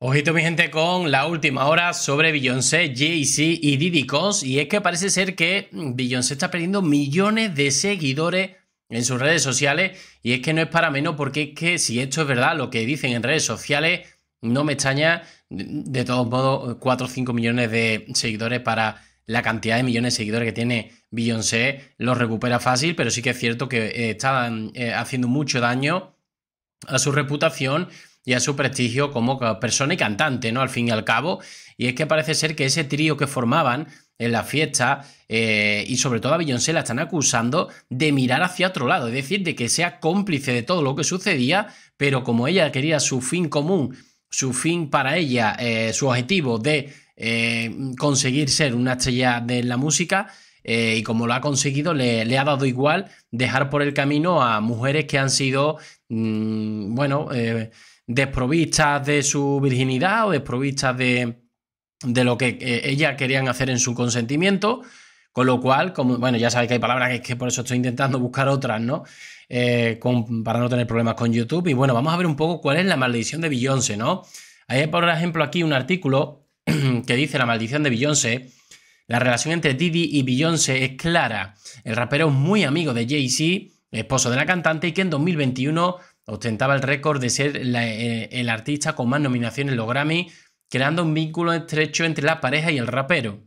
Ojito mi gente con la última hora sobre Beyoncé, Jay-Z y Diddy y es que parece ser que mm, Beyoncé está perdiendo millones de seguidores en sus redes sociales y es que no es para menos porque es que si esto es verdad lo que dicen en redes sociales no me extraña de todos modos 4 o 5 millones de seguidores para la cantidad de millones de seguidores que tiene Beyoncé los recupera fácil pero sí que es cierto que eh, están mm, eh, haciendo mucho daño a su reputación y a su prestigio como persona y cantante, ¿no? Al fin y al cabo. Y es que parece ser que ese trío que formaban en la fiesta eh, y sobre todo a Beyoncé la están acusando de mirar hacia otro lado, es decir, de que sea cómplice de todo lo que sucedía, pero como ella quería su fin común, su fin para ella, eh, su objetivo de eh, conseguir ser una estrella de la música, y como lo ha conseguido, le, ha dado igual dejar por el camino a mujeres que han sido, mm, bueno, desprovistas de su virginidad o desprovistas de, de lo que ella eh, ellas querían hacer en su consentimiento. Con lo cual, como, bueno, ya sabéis que hay palabras que es que por eso estoy intentando buscar otras, ¿no? Eh, para no tener problemas con YouTube. Y bueno, vamos a ver un poco cuál es la maldición de Beyoncé, ¿no? Hay, por ejemplo, aquí un artículo que dice la maldición de Beyoncé. La relación entre Didi y Beyoncé es clara. El rapero es muy amigo de Jay-Z, esposo de la cantante, y que en 2021 Ostentaba el récord de ser eh, el artista con más nominaciones en los Grammy, creando un vínculo estrecho entre la pareja y el rapero.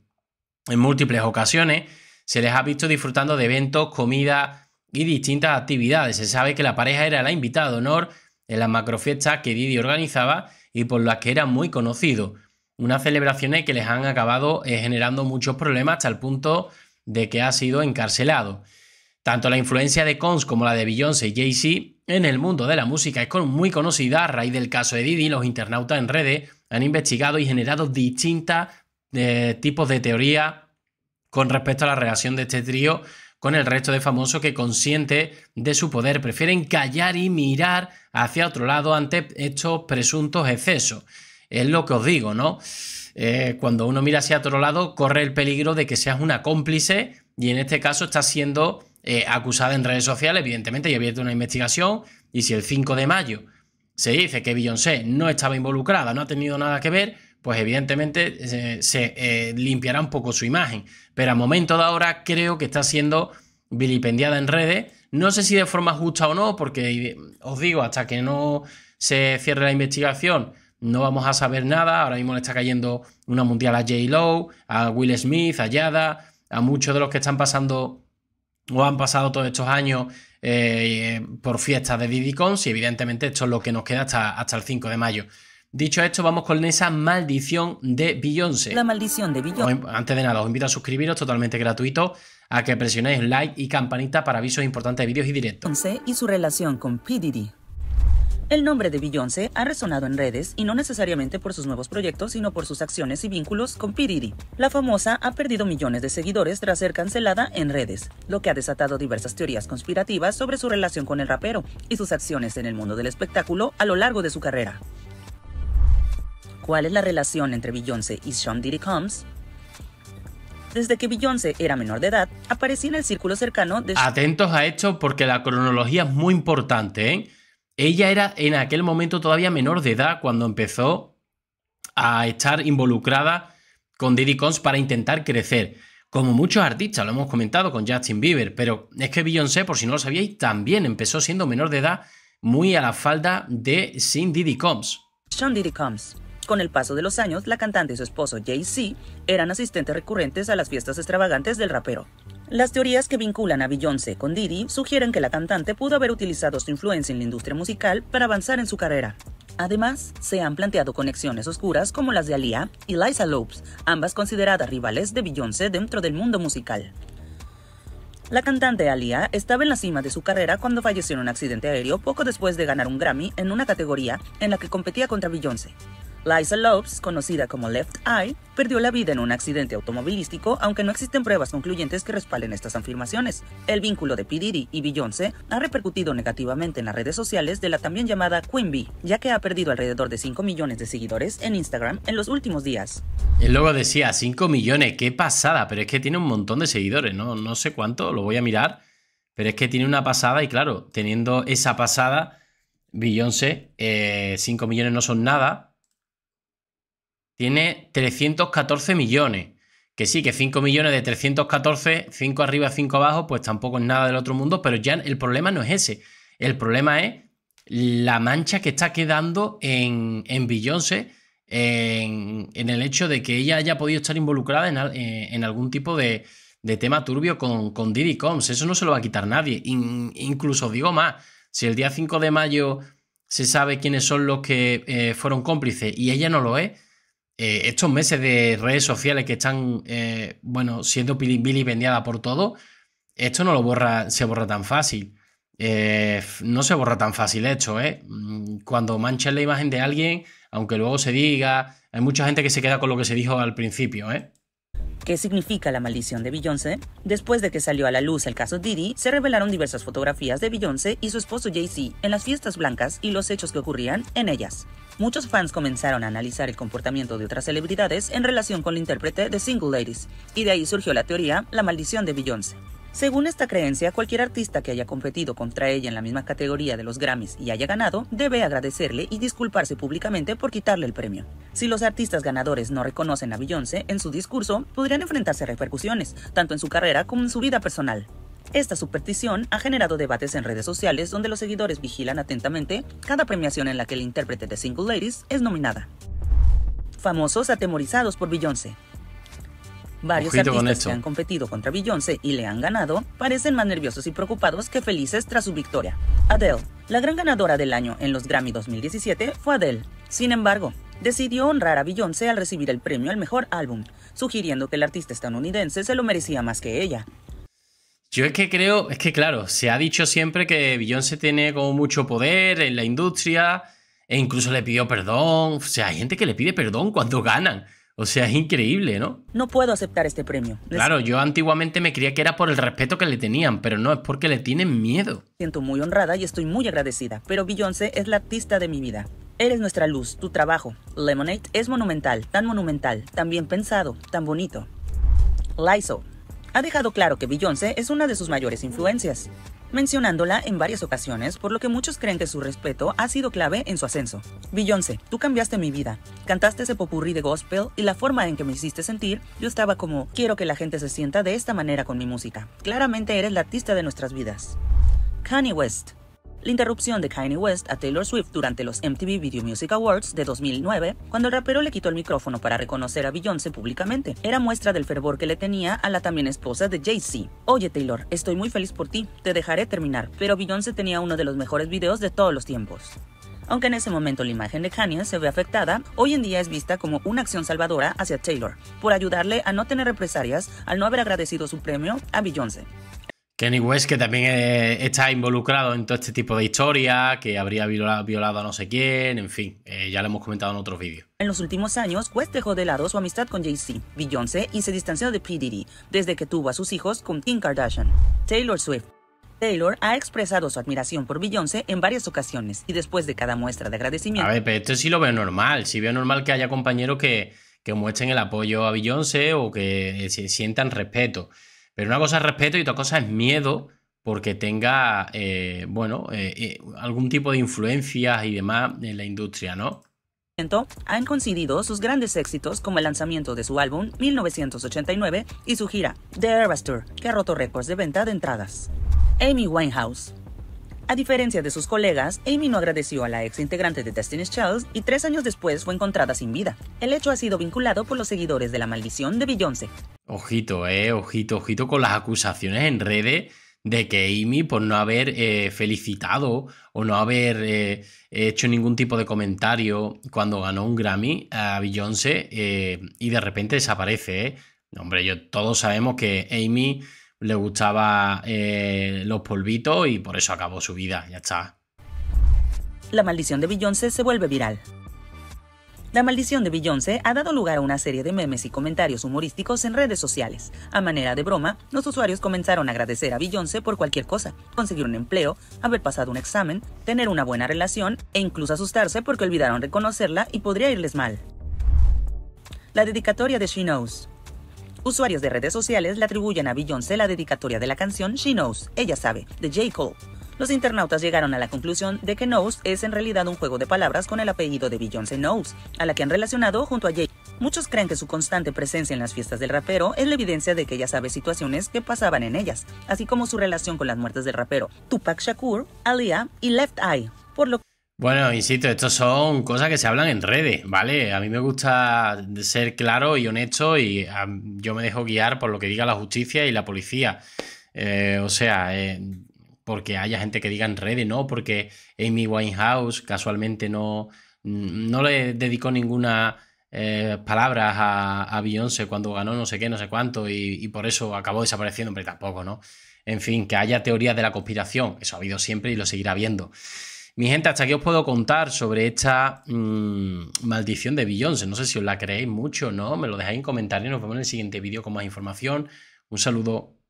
En múltiples ocasiones se les ha visto disfrutando de eventos, comida y distintas actividades. Se sabe que la pareja era la invitada de honor en las macrofiestas que Didi organizaba y por las que era muy conocido. Unas celebraciones que les han acabado eh, generando muchos problemas hasta el punto de que ha sido encarcelado. Tanto la influencia de Cons como la de Beyoncé y Jay-Z en el mundo de la música es muy conocida a raíz del caso de Didi. Los internautas en redes han investigado y generado distintos eh, tipos de teoría con respecto a la relación de este trío con el resto de famosos que consciente de su poder prefieren callar y mirar hacia otro lado ante estos presuntos excesos. Es lo que os digo, ¿no? Eh, cuando uno mira hacia otro lado corre el peligro de que seas una cómplice y en este caso estás siendo eh, acusada en redes sociales, evidentemente, y ha abierto una investigación. Y si el 5 de mayo se dice que Beyoncé no estaba involucrada, no ha tenido nada que ver, pues evidentemente eh, se eh, limpiará un poco su imagen. Pero a momento de ahora creo que está siendo vilipendiada en redes. No sé si de forma justa o no, porque os digo, hasta que no se cierre la investigación, no vamos a saber nada. Ahora mismo le está cayendo una mundial a J. Lowe, a Will Smith, a Yada, a muchos de los que están pasando o han pasado todos estos años eh, por fiestas de Didicons y evidentemente esto es lo que nos queda hasta, el 5 de mayo. Dicho esto, vamos con esa maldición de Beyoncé. La maldición de Beyoncé. Antes de nada, os invito a suscribiros totalmente gratuito, a que presionéis like y campanita para avisos importantes de vídeos y directos. y su relación con Diddy el nombre de Beyoncé ha resonado en redes y no necesariamente por sus nuevos proyectos, sino por sus acciones y vínculos con Piriri. La famosa ha perdido millones de seguidores tras ser cancelada en redes, lo que ha desatado diversas teorías conspirativas sobre su relación con el rapero y sus acciones en el mundo del espectáculo a lo largo de su carrera. ¿Cuál es la relación entre Beyoncé y Sean Diddy Combs? desde que Beyoncé era menor de edad, aparecía en el círculo cercano de... Atentos a esto porque la cronología es muy importante, ¿eh? Ella era en aquel momento todavía menor de edad cuando empezó a estar involucrada con Diddy Combs para intentar crecer. Como muchos artistas, lo hemos comentado con Justin Bieber, pero es que Beyoncé, por si no lo sabíais, también empezó siendo menor de edad muy a la falda de Sin Diddy Combs. Sean Diddy Combs. Con el paso de los años, la cantante y su esposo Jay-Z eran asistentes recurrentes a las fiestas extravagantes del rapero. Las teorías que vinculan a Beyoncé con Didi sugieren que la cantante pudo haber utilizado su influencia en la industria musical para avanzar en su carrera. Además, se han planteado conexiones oscuras como las de Alia y Liza Lopes, ambas consideradas rivales de Beyoncé dentro del mundo musical. La cantante Alia estaba en la cima de su carrera cuando falleció en un accidente aéreo poco después de ganar un Grammy en una categoría en la que competía contra Beyoncé. Liza Lopes, conocida como Left Eye, perdió la vida en un accidente automovilístico, aunque no existen pruebas concluyentes que respalden estas afirmaciones. El vínculo de P. y Beyoncé ha repercutido negativamente en las redes sociales de la también llamada Queen Bee, ya que ha perdido alrededor de 5 millones de seguidores en Instagram en los últimos días. El logo decía 5 millones, qué pasada, pero es que tiene un montón de seguidores, no, no sé cuánto, lo voy a mirar, pero es que tiene una pasada y claro, teniendo esa pasada, Beyoncé, 5 eh, millones no son nada tiene 314 millones. Que sí, que 5 millones de 314, 5 arriba, 5 abajo, pues tampoco es nada del otro mundo, pero ya el problema no es ese. El problema es la mancha que está quedando en, en Beyoncé, en, el hecho de que ella haya podido estar involucrada en, eh, algún tipo de, tema turbio con, con Diddy Combs. Eso no se lo va a quitar nadie. incluso digo más, si el día 5 de mayo se sabe quiénes son los que eh, fueron cómplices y ella no lo es, eh, estos meses de redes sociales que están, eh, bueno, siendo vilipendiada por todo, esto no lo borra, se borra tan fácil. Eh, no se borra tan fácil esto, ¿eh? Mm, cuando manchas la imagen de alguien, aunque luego se diga, hay mucha gente que se queda con lo que se dijo al principio, ¿eh? qué significa la maldición de Beyoncé, después de que salió a la luz el caso Didi, se revelaron diversas fotografías de Beyoncé y su esposo Jay-Z en las fiestas blancas y los hechos que ocurrían en ellas. Muchos fans comenzaron a analizar el comportamiento de otras celebridades en relación con la intérprete de Single Ladies, y de ahí surgió la teoría La maldición de Beyoncé. Según esta creencia, cualquier artista que haya competido contra ella en la misma categoría de los Grammys y haya ganado, debe agradecerle y disculparse públicamente por quitarle el premio. Si los artistas ganadores no reconocen a Beyoncé en su discurso, podrían enfrentarse a repercusiones, tanto en su carrera como en su vida personal. Esta superstición ha generado debates en redes sociales donde los seguidores vigilan atentamente cada premiación en la que el intérprete de Single Ladies es nominada. Famosos atemorizados por Beyoncé. Varios artistas que han competido contra Beyoncé y le han ganado parecen más nerviosos y preocupados que felices tras su victoria. Adele. La gran ganadora del año en los Grammy 2017 fue Adele. Sin embargo, decidió honrar a Beyoncé al recibir el premio al mejor álbum, sugiriendo que el artista estadounidense se lo merecía más que ella. Yo es que creo, es que claro, se ha dicho siempre que Beyoncé tiene como mucho poder en la industria e incluso le pidió perdón. O sea, hay gente que le pide perdón cuando ganan. O sea, es increíble, ¿no? No puedo aceptar este premio. Claro, yo antiguamente me creía que era por el respeto que le tenían, pero no, es porque le tienen miedo. Siento muy honrada y estoy muy agradecida, pero Beyoncé es la artista de mi vida. Eres nuestra luz, tu trabajo. Lemonade es monumental, tan monumental, tan bien pensado, tan bonito. Laiso. ha dejado claro que Beyoncé es una de sus mayores influencias mencionándola en varias ocasiones, por lo que muchos creen que su respeto ha sido clave en su ascenso. Beyoncé, tú cambiaste mi vida. Cantaste ese popurrí de gospel y la forma en que me hiciste sentir, yo estaba como, quiero que la gente se sienta de esta manera con mi música. Claramente eres la artista de nuestras vidas. Kanye West, la interrupción de Kanye West a Taylor Swift durante los MTV Video Music Awards de 2009, cuando el rapero le quitó el micrófono para reconocer a Beyoncé públicamente, era muestra del fervor que le tenía a la también esposa de Jay-Z. Oye Taylor, estoy muy feliz por ti, te dejaré terminar, pero Beyoncé tenía uno de los mejores videos de todos los tiempos. Aunque en ese momento la imagen de Kanye se ve afectada, hoy en día es vista como una acción salvadora hacia Taylor, por ayudarle a no tener represalias al no haber agradecido su premio a Beyoncé. Kenny West, que también eh, está involucrado en todo este tipo de historia, que habría violado, a no sé quién, en fin, eh, ya lo hemos comentado en otros vídeos. En los últimos años, West dejó de lado su amistad con Jay-Z, Beyoncé y se distanció de P. desde que tuvo a sus hijos con Kim Kardashian. Taylor Swift. Taylor ha expresado su admiración por Beyoncé en varias ocasiones y después de cada muestra de agradecimiento. A ver, pero esto sí lo veo normal. Sí veo normal que haya compañeros que, que muestren el apoyo a Beyoncé o que eh, sientan respeto. Pero una cosa es respeto y otra cosa es miedo porque tenga, eh, bueno, eh, eh, algún tipo de influencias y demás en la industria, ¿no? han coincidido sus grandes éxitos como el lanzamiento de su álbum 1989 y su gira The Eras Tour, que ha roto récords de venta de entradas. Amy Winehouse. A diferencia de sus colegas, Amy no agradeció a la ex integrante de Destiny's Child y tres años después fue encontrada sin vida. El hecho ha sido vinculado por los seguidores de la maldición de Beyoncé. Ojito, eh, ojito, ojito con las acusaciones en redes de que Amy por no haber eh, felicitado o no haber eh, hecho ningún tipo de comentario cuando ganó un Grammy a Beyoncé eh, y de repente desaparece. Hombre, yo, todos sabemos que Amy le gustaba los polvitos y por eso acabó su vida, ya está. La maldición de Beyoncé se vuelve viral. La maldición de Beyoncé ha dado lugar a una serie de memes y comentarios humorísticos en redes sociales. A manera de broma, los usuarios comenzaron a agradecer a Beyoncé por cualquier cosa, conseguir un empleo, haber pasado un examen, tener una buena relación e incluso asustarse porque olvidaron reconocerla y podría irles mal. La dedicatoria de She Knows. Usuarios de redes sociales le atribuyen a Beyoncé la dedicatoria de la canción She Knows, Ella Sabe, de J. Cole los internautas llegaron a la conclusión de que Nose es en realidad un juego de palabras con el apellido de Beyoncé Nose, a la que han relacionado junto a Jay. Muchos creen que su constante presencia en las fiestas del rapero es la evidencia de que ella sabe situaciones que pasaban en ellas, así como su relación con las muertes del rapero Tupac Shakur, Alia y Left Eye, por lo bueno, insisto, esto son cosas que se hablan en redes, ¿vale? A mí me gusta ser claro y honesto y yo me dejo guiar por lo que diga la justicia y la policía. Eh, o sea, eh, porque haya gente que diga en redes, no, porque Amy Winehouse casualmente no, no le dedicó ninguna eh, palabra a, a, Beyoncé cuando ganó no sé qué, no sé cuánto, y, por eso acabó desapareciendo, pero tampoco, ¿no? En fin, que haya teorías de la conspiración, eso ha habido siempre y lo seguirá habiendo. Mi gente, hasta aquí os puedo contar sobre esta mm, maldición de Beyoncé. No sé si os la creéis mucho, ¿no? Me lo dejáis en comentarios. y Nos vemos en el siguiente vídeo con más información. Un saludo.